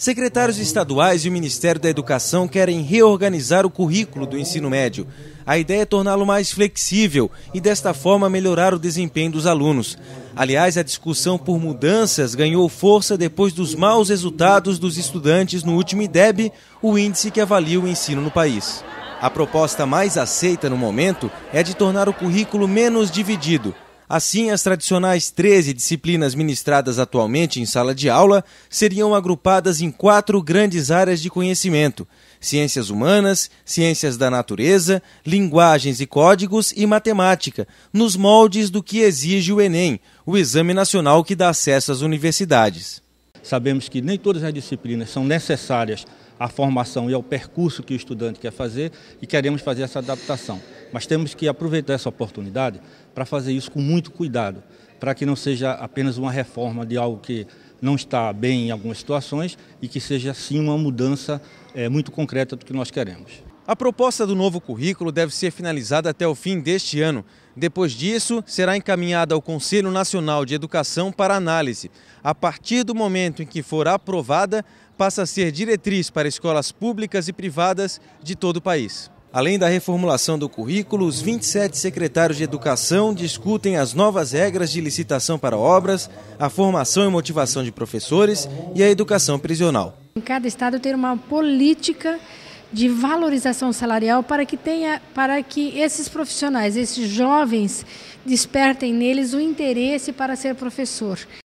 Secretários estaduais e o Ministério da Educação querem reorganizar o currículo do ensino médio. A ideia é torná-lo mais flexível e, desta forma, melhorar o desempenho dos alunos. Aliás, a discussão por mudanças ganhou força depois dos maus resultados dos estudantes no último IDEB, o índice que avalia o ensino no país. A proposta mais aceita no momento é de tornar o currículo menos dividido, Assim, as tradicionais 13 disciplinas ministradas atualmente em sala de aula seriam agrupadas em quatro grandes áreas de conhecimento: ciências humanas, ciências da natureza, linguagens e códigos e matemática, nos moldes do que exige o Enem, o exame nacional que dá acesso às universidades. Sabemos que nem todas as disciplinas são necessárias à formação e ao percurso que o estudante quer fazer e queremos fazer essa adaptação. Mas temos que aproveitar essa oportunidade para fazer isso com muito cuidado, para que não seja apenas uma reforma de algo que não está bem em algumas situações e que seja sim uma mudança é, muito concreta do que nós queremos. A proposta do novo currículo deve ser finalizada até o fim deste ano. Depois disso, será encaminhada ao Conselho Nacional de Educação para análise. A partir do momento em que for aprovada, passa a ser diretriz para escolas públicas e privadas de todo o país. Além da reformulação do currículo, os 27 secretários de educação discutem as novas regras de licitação para obras, a formação e motivação de professores e a educação prisional. Em cada estado tem uma política de valorização salarial para que tenha para que esses profissionais, esses jovens despertem neles o interesse para ser professor.